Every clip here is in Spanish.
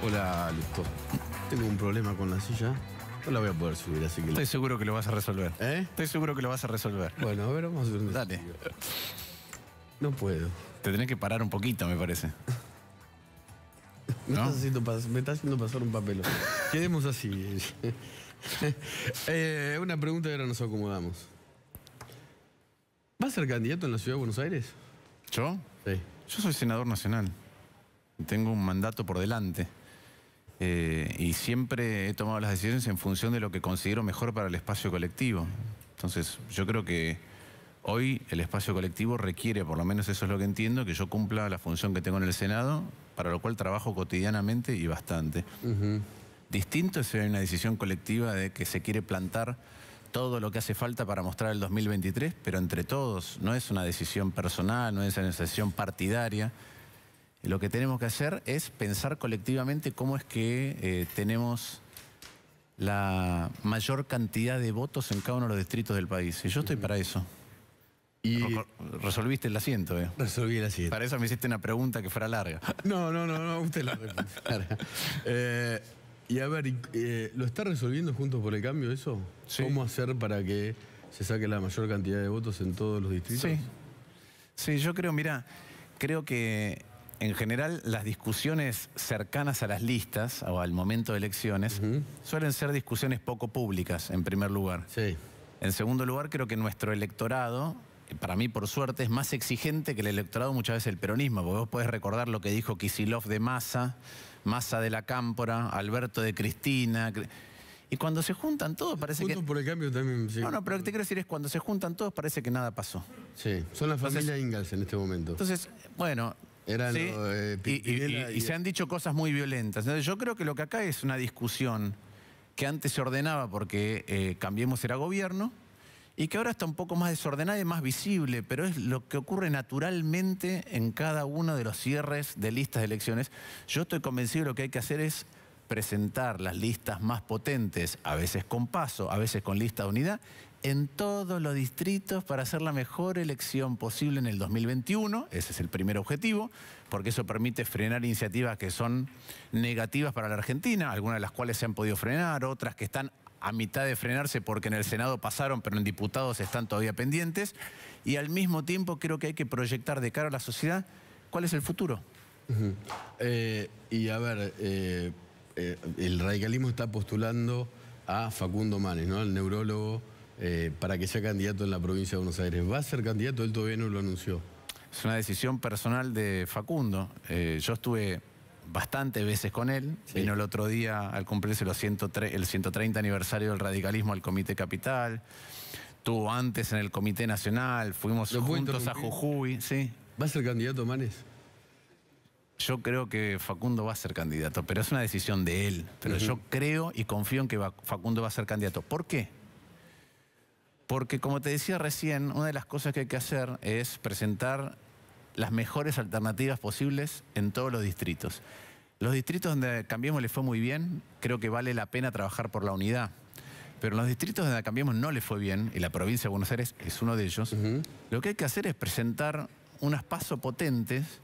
Hola, listo. Tengo un problema con la silla. No la voy a poder subir, así que. Estoy seguro que lo vas a resolver. ¿Eh? Estoy seguro que lo vas a resolver. Bueno, a ver, vamos a subir. Dale. No puedo. Te tenés que parar un poquito, me parece. Me, ¿No? estás haciendo pasar un papel. Quedemos así. Eh, una pregunta y ahora nos acomodamos. ¿Vas a ser candidato en la ciudad de Buenos Aires? ¿Yo? Sí. Yo soy senador nacional. Tengo un mandato por delante. Eh, y siempre he tomado las decisiones en función de lo que considero mejor para el espacio colectivo. Entonces, yo creo que hoy el espacio colectivo requiere, por lo menos eso es lo que entiendo, que yo cumpla la función que tengo en el Senado, para lo cual trabajo cotidianamente y bastante. Distinto es una decisión colectiva de que se quiere plantar todo lo que hace falta para mostrar el 2023, pero entre todos, no es una decisión personal, no es una decisión partidaria. Lo que tenemos que hacer es pensar colectivamente cómo es que eh, tenemos la mayor cantidad de votos en cada uno de los distritos del país. Y yo estoy para eso. Y resolviste el asiento, ¿eh? Resolví el asiento. Para eso me hiciste una pregunta que fuera larga. No, no, no, usted la larga. Eh, y a ver, eh, ¿lo está resolviendo Juntos por el Cambio eso? ¿Cómo hacer para que se saque la mayor cantidad de votos en todos los distritos? Sí, sí yo creo, mira, creo que en general las discusiones cercanas a las listas o al momento de elecciones suelen ser discusiones poco públicas, en primer lugar. Sí. En segundo lugar, creo que nuestro electorado, para mí por suerte, es más exigente que el electorado muchas veces el peronismo, porque vos podés recordar lo que dijo Kisilov de Massa, Massa de la Cámpora, Alberto de Cristina. Y cuando se juntan todos parece Juntos por el cambio también... No, no, pero lo que te quiero decir es cuando se juntan todos parece que nada pasó. Sí, son la familia Ingalls en este momento. Entonces, bueno, y, se han dicho cosas muy violentas. yo creo que lo que acá es una discusión que antes se ordenaba porque eh, Cambiemos era gobierno y que ahora está un poco más desordenada y más visible, pero es lo que ocurre naturalmente en cada uno de los cierres de listas de elecciones. Yo estoy convencido de lo que hay que hacer es presentar las listas más potentes, a veces con paso, a veces con lista de unidad, en todos los distritos para hacer la mejor elección posible en el 2021. Ese es el primer objetivo, porque eso permite frenar iniciativas que son negativas para la Argentina, algunas de las cuales se han podido frenar, otras que están a mitad de frenarse porque en el Senado pasaron, pero en diputados están todavía pendientes. Y al mismo tiempo creo que hay que proyectar de cara a la sociedad cuál es el futuro. Eh, y a ver, eh, eh, el radicalismo está postulando a Facundo Manes, ¿no? El neurólogo eh, para que sea candidato en la provincia de Buenos Aires. ¿Va a ser candidato? Él todavía no lo anunció. Es una decisión personal de Facundo. Eh, yo estuve bastantes veces con él. Vino el otro día al cumplirse el 130 aniversario del radicalismo al Comité Capital. Estuvo antes en el Comité Nacional. Fuimos juntos a Jujuy. ¿sí? ¿Va a ser candidato Manes? Yo creo que Facundo va a ser candidato, pero es una decisión de él. Pero yo creo y confío en que Facundo va a ser candidato. ¿Por qué? Porque como te decía recién, una de las cosas que hay que hacer es presentar las mejores alternativas posibles en todos los distritos. Los distritos donde Cambiemos le fue muy bien, creo que vale la pena trabajar por la unidad. Pero en los distritos donde Cambiemos no le fue bien, y la provincia de Buenos Aires es uno de ellos, lo que hay que hacer es presentar unas pasos potentes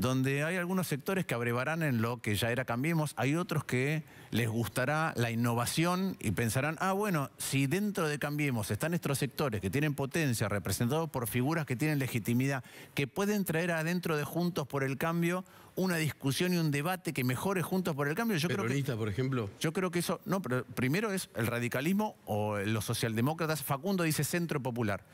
donde hay algunos sectores que abrevarán en lo que ya era Cambiemos, hay otros que les gustará la innovación y pensarán, ah, bueno, si dentro de Cambiemos están estos sectores que tienen potencia, representados por figuras que tienen legitimidad, que pueden traer adentro de Juntos por el Cambio una discusión y un debate que mejore Juntos por el Cambio. Yo creo que, por ejemplo. Yo creo que eso, no, pero primero es el radicalismo o los socialdemócratas. Facundo dice centro popular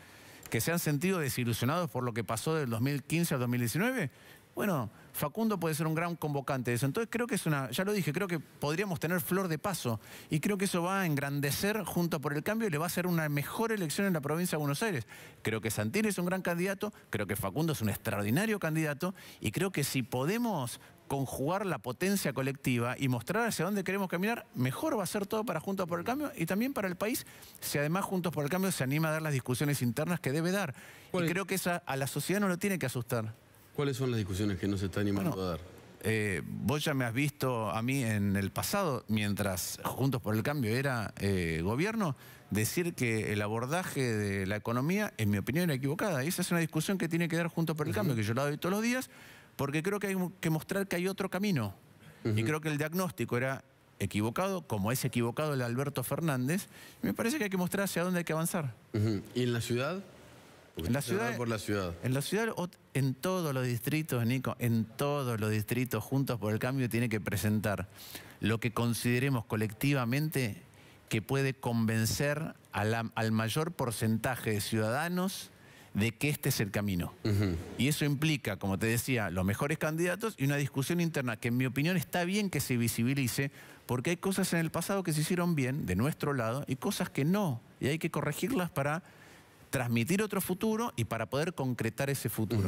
que se han sentido desilusionados por lo que pasó del 2015 al 2019, bueno, Facundo puede ser un gran convocante de eso. Entonces creo que es una, ya lo dije, creo que podríamos tener flor de paso y creo que eso va a engrandecer junto por el cambio y le va a hacer una mejor elección en la provincia de Buenos Aires. Creo que Santini es un gran candidato, creo que Facundo es un extraordinario candidato y creo que si podemos conjugar la potencia colectiva y mostrar hacia dónde queremos caminar, mejor va a ser todo para Juntos por el Cambio y también para el país, si además Juntos por el Cambio se anima a dar las discusiones internas que debe dar. y creo que esa a la sociedad no lo tiene que asustar. ¿Cuáles son las discusiones que no se está animando a dar? Eh, vos ya me has visto a mí en el pasado, mientras Juntos por el Cambio era eh, gobierno, decir que el abordaje de la economía, en mi opinión, era equivocada. Y esa es una discusión que tiene que dar Juntos por el Cambio, que yo la doy todos los días, porque creo que hay que mostrar que hay otro camino. Y creo que el diagnóstico era equivocado, como es equivocado el Alberto Fernández. me parece que hay que mostrar hacia dónde hay que avanzar. ¿Y en la ciudad? en la ciudad, por En la ciudad, en todos los distritos, Nico, en todos los distritos, Juntos por el Cambio tiene que presentar lo que consideremos colectivamente que puede convencer al mayor porcentaje de ciudadanos de que este es el camino. Y eso implica, como te decía, los mejores candidatos y una discusión interna que en mi opinión está bien que se visibilice, porque hay cosas en el pasado que se hicieron bien de nuestro lado y cosas que no, y hay que corregirlas para transmitir otro futuro y para poder concretar ese futuro.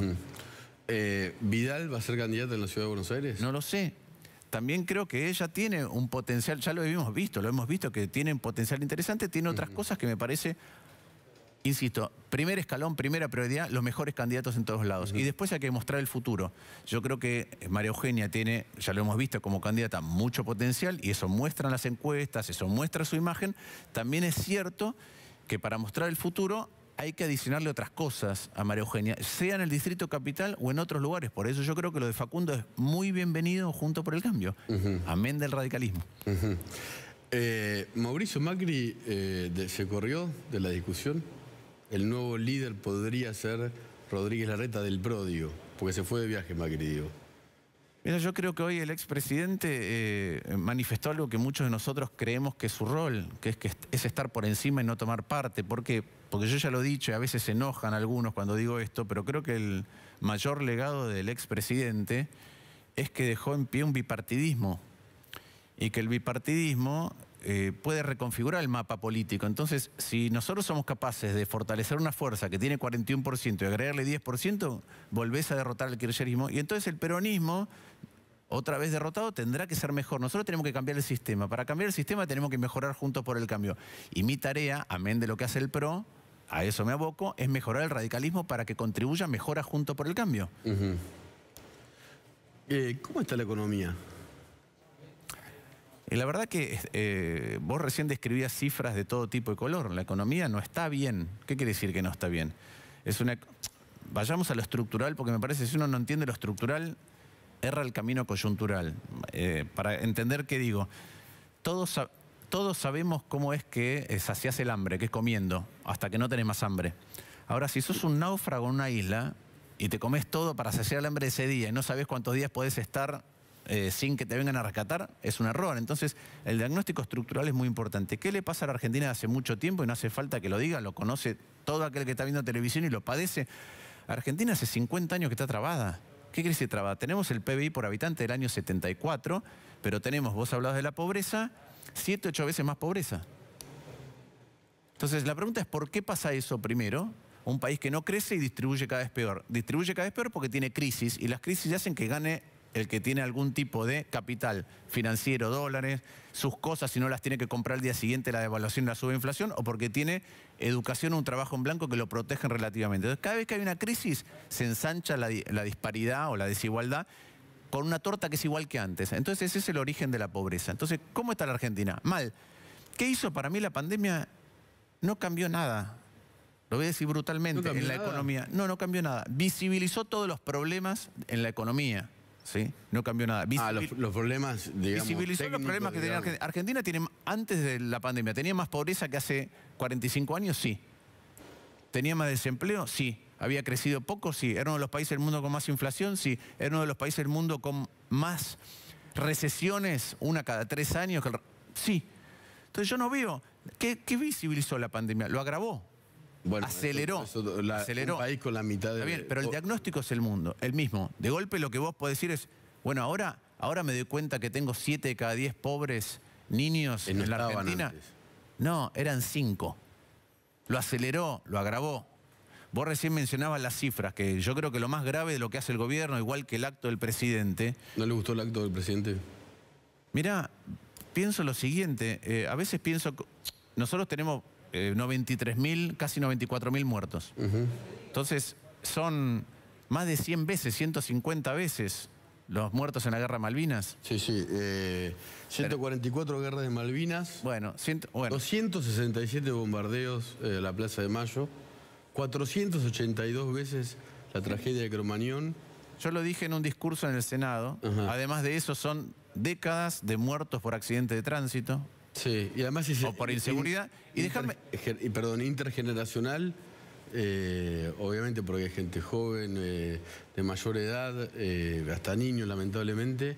Eh, ¿Vidal va a ser candidata en la Ciudad de Buenos Aires? No lo sé. También creo que ella tiene un potencial, ya lo hemos visto, lo hemos visto, que tiene un potencial interesante, tiene otras cosas que me parece insisto, primer escalón, primera prioridad, los mejores candidatos en todos lados. Y después hay que mostrar el futuro. Yo creo que María Eugenia tiene, ya lo hemos visto como candidata, mucho potencial y eso muestran las encuestas, eso muestra su imagen. También es cierto que para mostrar el futuro hay que adicionarle otras cosas a María Eugenia, sea en el Distrito Capital o en otros lugares. Por eso yo creo que lo de Facundo es muy bienvenido junto por el cambio. Amén del radicalismo. Eh, Mauricio Macri eh, se corrió de la discusión. El nuevo líder podría ser Rodríguez Larreta del Prodio, porque se fue de viaje Macri, digo. Mira, yo creo que hoy el expresidente eh, manifestó algo que muchos de nosotros creemos que es su rol, que es, que es estar por encima y no tomar parte, porque porque yo ya lo he dicho y a veces se enojan algunos cuando digo esto, pero creo que el mayor legado del expresidente es que dejó en pie un bipartidismo y que el bipartidismo eh, puede reconfigurar el mapa político. Entonces, si nosotros somos capaces de fortalecer una fuerza que tiene 41% y agregarle 10%, volvés a derrotar al kirchnerismo y entonces el peronismo otra vez derrotado, tendrá que ser mejor. Nosotros tenemos que cambiar el sistema. Para cambiar el sistema tenemos que mejorar juntos por el cambio. Y mi tarea, amén de lo que hace el PRO, a eso me aboco, es mejorar el radicalismo para que contribuya a mejora junto por el cambio. Eh, ¿Cómo está la economía? Y la verdad que eh, vos recién describías cifras de todo tipo y color. La economía no está bien. ¿Qué quiere decir que no está bien? Es una... Vayamos a lo estructural, porque me parece que si uno no entiende lo estructural, erra el camino coyuntural. Eh, para entender qué digo, todos todos sabemos cómo es que eh, sacias el hambre, que es comiendo, hasta que no tenés más hambre. Ahora, si sos un náufrago en una isla y te comes todo para saciar el hambre ese día y no sabes cuántos días podés estar eh, sin que te vengan a rescatar, es un error. Entonces, el diagnóstico estructural es muy importante. ¿Qué le pasa a la Argentina hace mucho tiempo? Y no hace falta que lo diga, lo conoce todo aquel que está viendo televisión y lo padece. Argentina hace 50 años que está trabada. ¿Qué quiere decir trabada? Tenemos el PBI por habitante del año 74, pero tenemos, vos hablabas de la pobreza, siete, ocho veces más pobreza. Entonces, la pregunta es, ¿por qué pasa eso primero? Un país que no crece y distribuye cada vez peor. Distribuye cada vez peor porque tiene crisis y las crisis hacen que gane el que tiene algún tipo de capital financiero, dólares, sus cosas, si no las tiene que comprar el día siguiente, la devaluación, la subinflación, o porque tiene educación o un trabajo en blanco que lo protegen relativamente. Entonces, cada vez que hay una crisis, se ensancha la, la disparidad o la desigualdad con una torta que es igual que antes. Entonces ese es el origen de la pobreza. Entonces, ¿cómo está la Argentina? Mal. ¿Qué hizo para mí la pandemia? No cambió nada. Lo voy a decir brutalmente, en la economía. No, no cambió nada. Visibilizó todos los problemas en la economía. ¿sí? No cambió nada. ah, los, problemas, digamos, Visibilizó los problemas que tenía Argentina. Argentina tiene, antes de la pandemia, ¿tenía más pobreza que hace 45 años? Sí. ¿Tenía más desempleo? Sí había crecido poco, sí. Era uno de los países del mundo con más inflación, sí. Era uno de los países del mundo con más recesiones, una cada tres años, sí. Entonces yo no veo, ¿qué, visibilizó la pandemia? Lo agravó. aceleró, aceleró. Un país con la mitad de... Está bien, pero el diagnóstico es el mundo, el mismo. De golpe lo que vos podés decir es, bueno, ahora, ahora me doy cuenta que tengo siete de cada diez pobres niños en, la Argentina. No, eran cinco. Lo aceleró, lo agravó. Vos recién mencionabas las cifras, que yo creo que lo más grave de lo que hace el gobierno, igual que el acto del presidente. ¿No le gustó el acto del presidente? mira, pienso lo siguiente, eh, a veces pienso, nosotros tenemos 93.000, eh, casi 94.000 muertos. Entonces, son más de 100 veces, 150 veces los muertos en la guerra Malvinas. Sí, sí. 144 eh, guerras de Malvinas. Bueno, 267 bombardeos en la Plaza de Mayo. 482 veces la tragedia de Cromañón. Yo lo dije en un discurso en el Senado. Además de eso, son décadas de muertos por accidente de tránsito. Sí, y además es, O por inseguridad. y déjame. Y perdón, intergeneracional. Eh, obviamente porque hay gente joven, eh, de mayor edad, eh, hasta niños lamentablemente,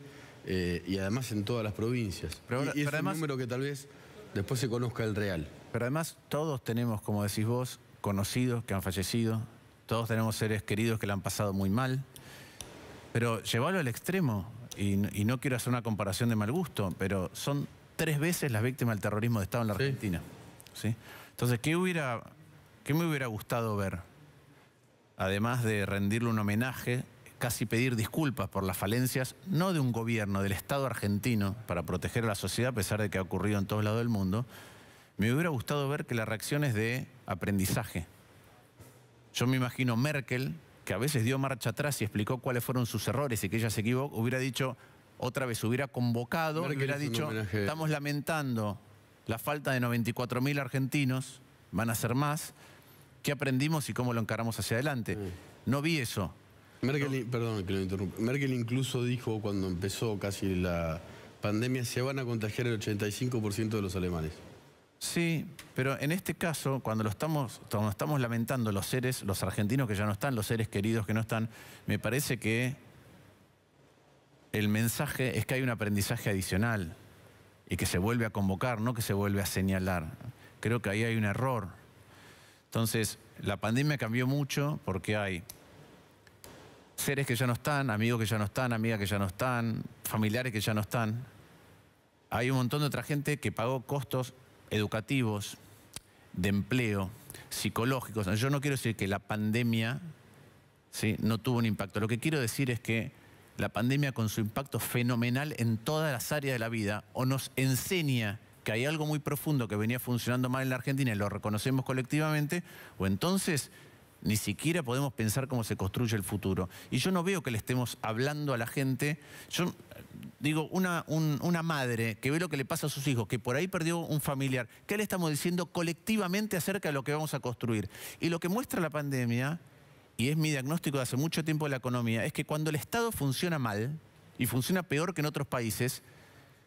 y además en todas las provincias. Pero, y, es un número que tal vez después se conozca el real. Pero además todos tenemos, como decís vos, conocidos que han fallecido, todos tenemos seres queridos que le han pasado muy mal, pero llevarlo al extremo, y, no quiero hacer una comparación de mal gusto, pero son tres veces las víctimas del terrorismo de Estado en la Argentina. Entonces, ¿qué, ¿qué me hubiera gustado ver? Además de rendirle un homenaje, casi pedir disculpas por las falencias, no de un gobierno, del Estado argentino, para proteger a la sociedad, a pesar de que ha ocurrido en todos lados del mundo, me hubiera gustado ver que las reacciones de aprendizaje. Yo me imagino Merkel, que a veces dio marcha atrás y explicó cuáles fueron sus errores y que ella se equivocó, hubiera dicho, otra vez hubiera convocado, hubiera dicho, estamos lamentando la falta de 94.000 argentinos, van a ser más, ¿qué aprendimos y cómo lo encaramos hacia adelante? No vi eso. Merkel, Merkel incluso dijo cuando empezó casi la pandemia, se van a contagiar el 85% de los alemanes. Sí, pero en este caso, cuando lo estamos, cuando estamos lamentando los seres, los argentinos que ya no están, los seres queridos que no están, me parece que el mensaje es que hay un aprendizaje adicional y que se vuelve a convocar, no que se vuelve a señalar. Creo que ahí hay un error. Entonces, la pandemia cambió mucho porque hay seres que ya no están, amigos que ya no están, amigas que ya no están, familiares que ya no están. Hay un montón de otra gente que pagó costos educativos, de empleo, psicológicos. Yo no quiero decir que la pandemia no tuvo un impacto. Lo que quiero decir es que la pandemia con su impacto fenomenal en todas las áreas de la vida o nos enseña que hay algo muy profundo que venía funcionando mal en la Argentina y lo reconocemos colectivamente, o entonces ni siquiera podemos pensar cómo se construye el futuro. Y yo no veo que le estemos hablando a la gente. Yo digo, una, una madre que ve lo que le pasa a sus hijos, que por ahí perdió un familiar, ¿qué le estamos diciendo colectivamente acerca de lo que vamos a construir? Y lo que muestra la pandemia, y es mi diagnóstico de hace mucho tiempo de la economía, es que cuando el Estado funciona mal, y funciona peor que en otros países,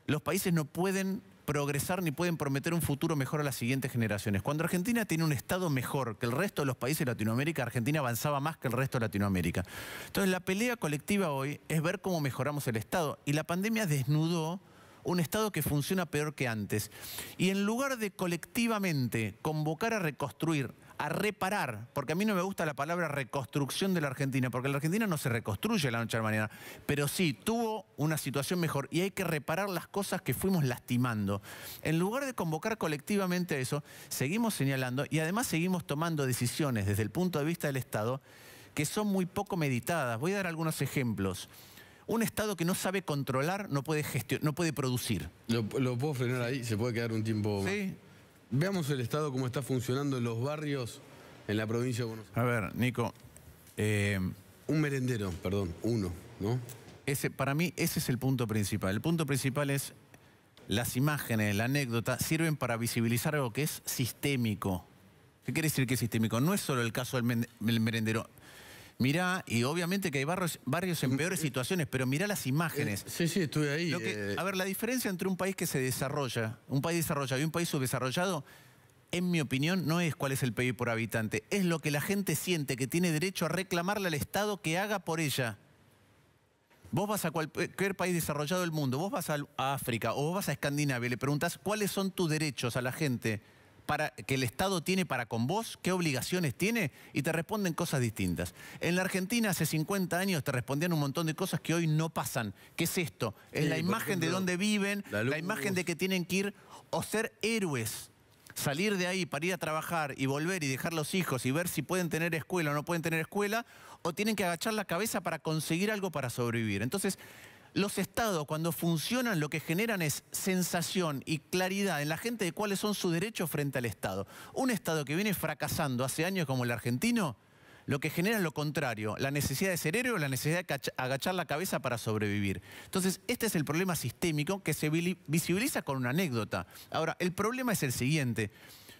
los países no pueden progresar ni pueden prometer un futuro mejor a las siguientes generaciones. Cuando Argentina tiene un Estado mejor que el resto de los países de Latinoamérica, Argentina avanzaba más que el resto de Latinoamérica. Entonces la pelea colectiva hoy es ver cómo mejoramos el Estado. Y la pandemia desnudó un Estado que funciona peor que antes. Y en lugar de colectivamente convocar a reconstruir, a reparar, porque a mí no me gusta la palabra reconstrucción de la Argentina, porque la Argentina no se reconstruye la noche a la mañana, pero sí tuvo una situación mejor y hay que reparar las cosas que fuimos lastimando. En lugar de convocar colectivamente eso, seguimos señalando y además seguimos tomando decisiones desde el punto de vista del Estado que son muy poco meditadas. Voy a dar algunos ejemplos. Un Estado que no sabe controlar no puede, no puede producir. Lo, puedo frenar ahí? ¿Se puede quedar un tiempo? Sí. Veamos el Estado cómo está funcionando en los barrios en la provincia de Buenos Aires. A ver, Nico. Eh, un merendero, perdón, uno, ¿no? Ese, para mí ese es el punto principal. El punto principal es las imágenes, la anécdota, sirven para visibilizar algo que es sistémico. ¿Qué quiere decir que es sistémico? No es solo el caso del merendero. Mirá, y obviamente que hay barrios, barrios en mm, peores eh, situaciones, pero mirá las imágenes. Eh, sí, sí, estuve ahí. Eh. a ver, la diferencia entre un país que se desarrolla, un país desarrollado y un país subdesarrollado, en mi opinión, no es cuál es el PIB por habitante, es lo que la gente siente que tiene derecho a reclamarle al Estado que haga por ella. Vos vas a eh, cualquier país desarrollado del mundo, vos vas a África o vos vas a Escandinavia y le preguntas cuáles son tus derechos a la gente para, que el Estado tiene para con vos, qué obligaciones tiene, y te responden cosas distintas. En la Argentina hace 50 años te respondían un montón de cosas que hoy no pasan. ¿Qué es esto? Es la imagen de dónde viven, la imagen de que tienen que ir o ser héroes salir de ahí para ir a trabajar y volver y dejar los hijos y ver si pueden tener escuela o no pueden tener escuela, o tienen que agachar la cabeza para conseguir algo para sobrevivir. Entonces, los estados cuando funcionan lo que generan es sensación y claridad en la gente de cuáles son sus derechos frente al Estado. Un Estado que viene fracasando hace años como el argentino, lo que genera lo contrario, la necesidad de ser héroe la necesidad de agachar la cabeza para sobrevivir. Entonces, este es el problema sistémico que se visibiliza con una anécdota. Ahora, el problema es el siguiente.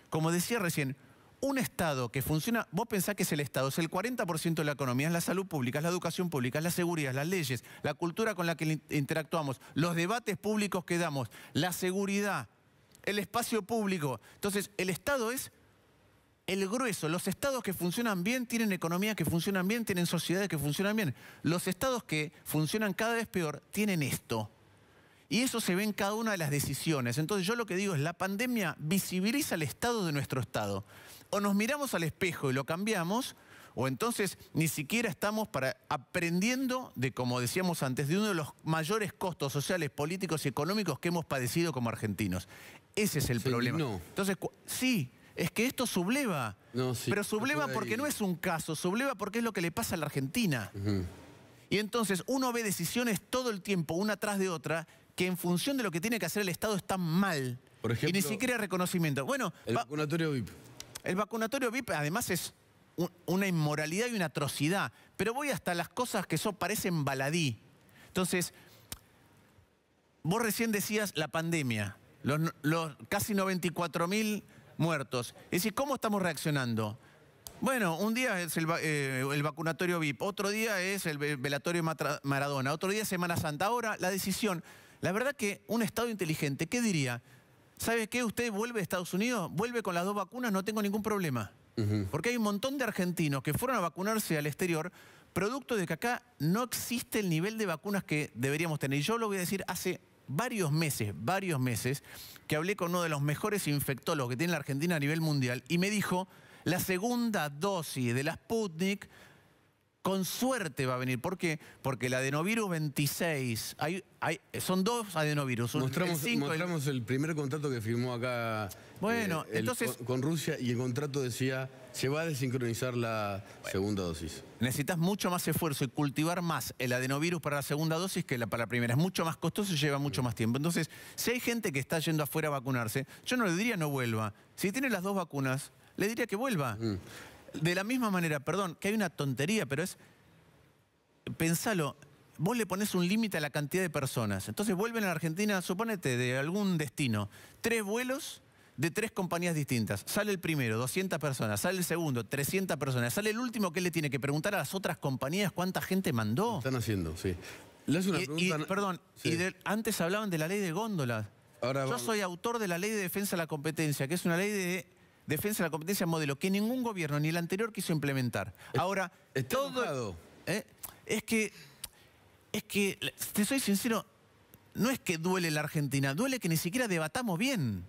Como decía recién, un Estado que funciona, vos pensás que es el Estado, es el 40% de la economía, es la salud pública, es la educación pública, es la seguridad, las leyes, la cultura con la que interactuamos, los debates públicos que damos, la seguridad, el espacio público. Entonces, el Estado es el grueso, los estados que funcionan bien tienen economías que funcionan bien, tienen sociedades que funcionan bien. Los estados que funcionan cada vez peor tienen esto. Y eso se ve en cada una de las decisiones. Entonces yo lo que digo es, la pandemia visibiliza el estado de nuestro estado. O nos miramos al espejo y lo cambiamos, o entonces ni siquiera estamos para, aprendiendo de, como decíamos antes, de uno de los mayores costos sociales, políticos y económicos que hemos padecido como argentinos. Ese es el problema. Entonces, sí, es que esto subleva. pero subleva porque no es un caso, subleva porque es lo que le pasa a la Argentina. Y entonces uno ve decisiones todo el tiempo, una tras de otra, que en función de lo que tiene que hacer el Estado están mal. y ni siquiera reconocimiento. Bueno, el vacunatorio VIP. El vacunatorio VIP además es una inmoralidad y una atrocidad. Pero voy hasta las cosas que eso parecen baladí. Entonces, vos recién decías la pandemia. Los, casi 94 mil muertos. Es decir, ¿cómo estamos reaccionando? Bueno, un día es el, eh, vacunatorio VIP, otro día es el velatorio Maradona, otro día es Semana Santa. Ahora, la decisión. La verdad que un Estado inteligente, ¿qué diría? ¿Sabe qué? Usted vuelve a Estados Unidos, vuelve con las dos vacunas, no tengo ningún problema. Porque hay un montón de argentinos que fueron a vacunarse al exterior, producto de que acá no existe el nivel de vacunas que deberíamos tener. Y yo lo voy a decir hace varios meses, varios meses, que hablé con uno de los mejores infectólogos que tiene la Argentina a nivel mundial y me dijo, la segunda dosis de la Sputnik con suerte va a venir. ¿Por qué? Porque el adenovirus 26, hay, son dos adenovirus. Mostramos, cinco, mostramos el primer contrato que firmó acá bueno, eh, entonces... Con, Rusia y el contrato decía, se va a desincronizar la segunda dosis. Necesitas mucho más esfuerzo y cultivar más el adenovirus para la segunda dosis que la, para la primera. Es mucho más costoso y lleva mucho más tiempo. Entonces, si hay gente que está yendo afuera a vacunarse, yo no le diría no vuelva. Si tiene las dos vacunas, le diría que vuelva. Mm. De la misma manera, perdón, que hay una tontería, pero es... Pensalo, vos le pones un límite a la cantidad de personas. Entonces vuelven a la Argentina, suponete, de algún destino. Tres vuelos de tres compañías distintas. Sale el primero, 200 personas. Sale el segundo, 300 personas. Sale el último, que le tiene que preguntar a las otras compañías cuánta gente mandó? Están haciendo, sí. Le hace una pregunta... perdón, y antes hablaban de la ley de góndolas. Yo soy autor de la ley de defensa de la competencia, que es una ley de defensa de la competencia modelo que ningún gobierno, ni el anterior, quiso implementar. Ahora, todo... ¿Eh? es que, es que, te soy sincero, no es que duele la Argentina, duele que ni siquiera debatamos bien.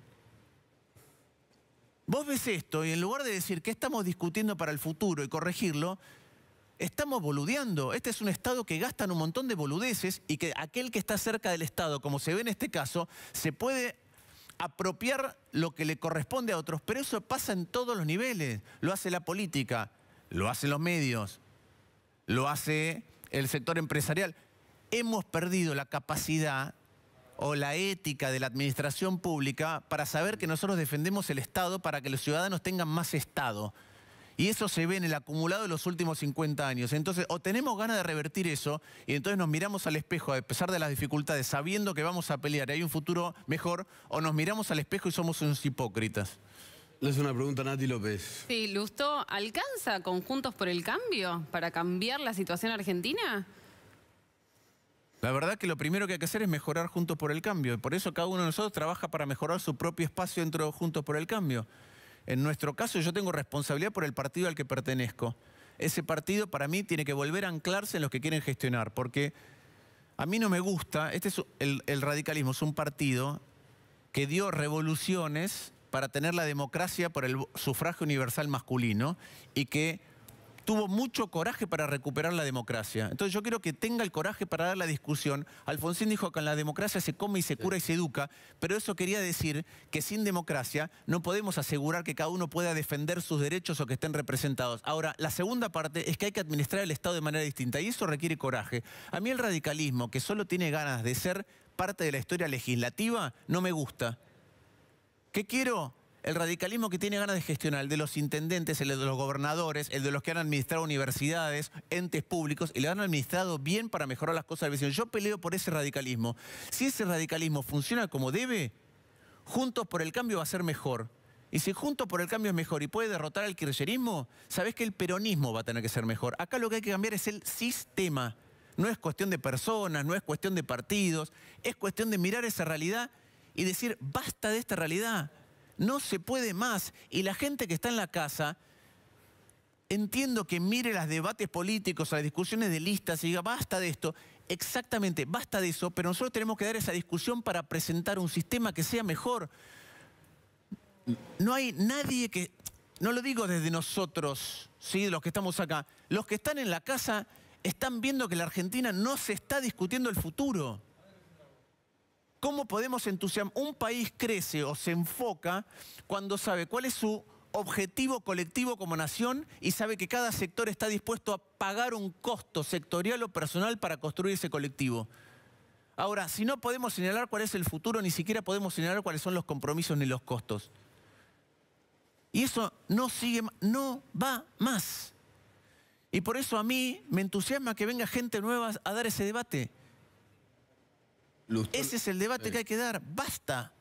Vos ves esto y en lugar de decir que estamos discutiendo para el futuro y corregirlo, estamos boludeando. Este es un Estado que en un montón de boludeces y que aquel que está cerca del Estado, como se ve en este caso, se puede apropiar lo que le corresponde a otros. Pero eso pasa en todos los niveles. Lo hace la política, lo hacen los medios, lo hace el sector empresarial. Hemos perdido la capacidad o la ética de la administración pública para saber que nosotros defendemos el Estado para que los ciudadanos tengan más Estado. Y eso se ve en el acumulado de los últimos 50 años. Entonces, o tenemos ganas de revertir eso, y entonces nos miramos al espejo, a pesar de las dificultades, sabiendo que vamos a pelear y hay un futuro mejor, o nos miramos al espejo y somos unos hipócritas. Le hace una pregunta a Nati López. Sí, Lusto, ¿alcanza Conjuntos por el Cambio para cambiar la situación argentina? La verdad que lo primero que hay que hacer es mejorar juntos por el cambio. Y por eso cada uno de nosotros trabaja para mejorar su propio espacio dentro de Juntos por el Cambio. En nuestro caso yo tengo responsabilidad por el partido al que pertenezco. Ese partido para mí tiene que volver a anclarse en los que quieren gestionar, porque a mí no me gusta, este es el, el radicalismo es un partido que dio revoluciones para tener la democracia por el sufragio universal masculino y que tuvo mucho coraje para recuperar la democracia. Entonces yo quiero que tenga el coraje para dar la discusión. Alfonsín dijo que en la democracia se come y se cura y se educa, pero eso quería decir que sin democracia no podemos asegurar que cada uno pueda defender sus derechos o que estén representados. Ahora, la segunda parte es que hay que administrar el Estado de manera distinta y eso requiere coraje. A mí el radicalismo, que solo tiene ganas de ser parte de la historia legislativa, no me gusta. ¿Qué quiero? el radicalismo que tiene ganas de gestionar, el de los intendentes, el de los gobernadores, el de los que han administrado universidades, entes públicos, y le han administrado bien para mejorar las cosas Yo peleo por ese radicalismo. Si ese radicalismo funciona como debe, juntos por el cambio va a ser mejor. Y si juntos por el cambio es mejor y puede derrotar al kirchnerismo, sabés que el peronismo va a tener que ser mejor. Acá lo que hay que cambiar es el sistema. No es cuestión de personas, no es cuestión de partidos, es cuestión de mirar esa realidad y decir, basta de esta realidad. No se puede más. Y la gente que está en la casa, entiendo que mire los debates políticos, las discusiones de listas y diga, basta de esto. Exactamente, basta de eso, pero nosotros tenemos que dar esa discusión para presentar un sistema que sea mejor. No hay nadie que, no lo digo desde nosotros, ¿sí? los que estamos acá, los que están en la casa están viendo que la Argentina no se está discutiendo el futuro. ¿Cómo podemos entusiasmar? Un país crece o se enfoca cuando sabe cuál es su objetivo colectivo como nación y sabe que cada sector está dispuesto a pagar un costo sectorial o personal para construir ese colectivo. Ahora, si no podemos señalar cuál es el futuro, ni siquiera podemos señalar cuáles son los compromisos ni los costos. Y eso no sigue, no va más. Y por eso a mí me entusiasma que venga gente nueva a dar ese debate. Ese es el debate que hay que dar. Basta.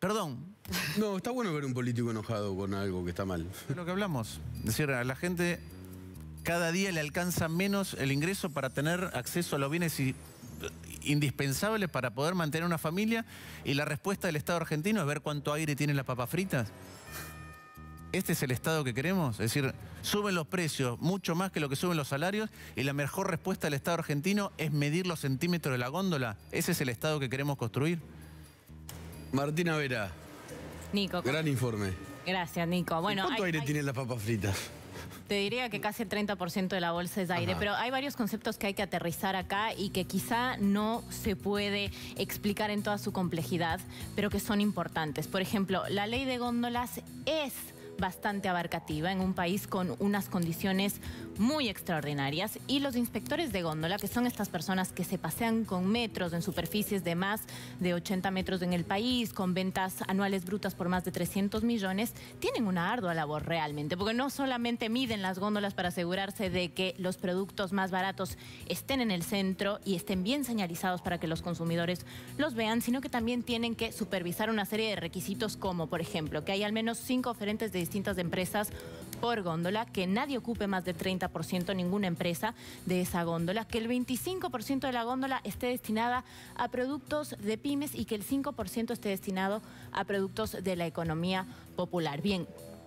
Perdón. No, está bueno ver un político enojado con algo que está mal. Es lo que hablamos. Es decir, a la gente cada día le alcanza menos el ingreso para tener acceso a los bienes indispensables para poder mantener una familia y la respuesta del Estado argentino es ver cuánto aire tienen las papas fritas. ¿Este es el Estado que queremos? Es decir, suben los precios mucho más que lo que suben los salarios y la mejor respuesta del Estado argentino es medir los centímetros de la góndola. ¿Ese es el Estado que queremos construir? Martina Vera. Nico. Gran informe. Gracias, Nico. Bueno, ¿Cuánto aire tienen las papas fritas? Te diría que casi el 30% de la bolsa es aire, pero hay varios conceptos que hay que aterrizar acá y que quizá no se puede explicar en toda su complejidad, pero que son importantes. Por ejemplo, la ley de góndolas es bastante abarcativa en un país con unas condiciones muy extraordinarias y los inspectores de góndola, que son estas personas que se pasean con metros en superficies de más de 80 metros en el país, con ventas anuales brutas por más de 300 millones, tienen una ardua labor realmente, porque no solamente miden las góndolas para asegurarse de que los productos más baratos estén en el centro y estén bien señalizados para que los consumidores los vean, sino que también tienen que supervisar una serie de requisitos como, por ejemplo, que hay al menos cinco oferentes de distintas empresas por góndola, que nadie ocupe más del 30% ninguna empresa de esa góndola, que el 25% de la góndola esté destinada a productos de pymes y que el 5% esté destinado a productos de la economía popular. Bien,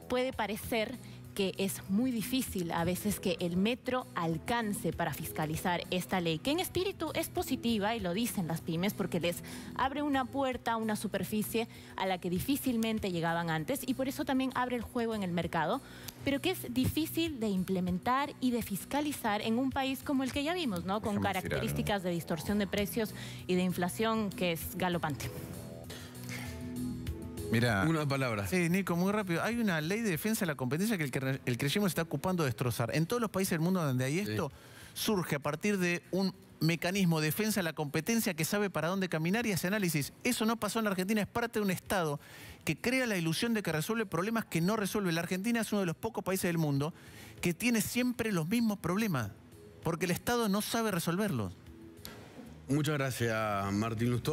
puede parecer que es muy difícil a veces que el metro alcance para fiscalizar esta ley, que en espíritu es positiva y lo dicen las pymes porque les abre una puerta, una superficie a la que difícilmente llegaban antes y por eso también abre el juego en el mercado, pero que es difícil de implementar y de fiscalizar en un país como el que ya vimos, ¿no? Con características de distorsión de precios y de inflación que es galopante. Mira. Una palabra. Sí, Nico, muy rápido. Hay una ley de defensa de la competencia que el, creyente está ocupando de destrozar. En todos los países del mundo donde hay esto, surge a partir de un mecanismo de defensa de la competencia que sabe para dónde caminar y hace análisis. Eso no pasó en la Argentina, es parte de un Estado que crea la ilusión de que resuelve problemas que no resuelve. La Argentina es uno de los pocos países del mundo que tiene siempre los mismos problemas, porque el Estado no sabe resolverlos. Muchas gracias, Martín Lustó.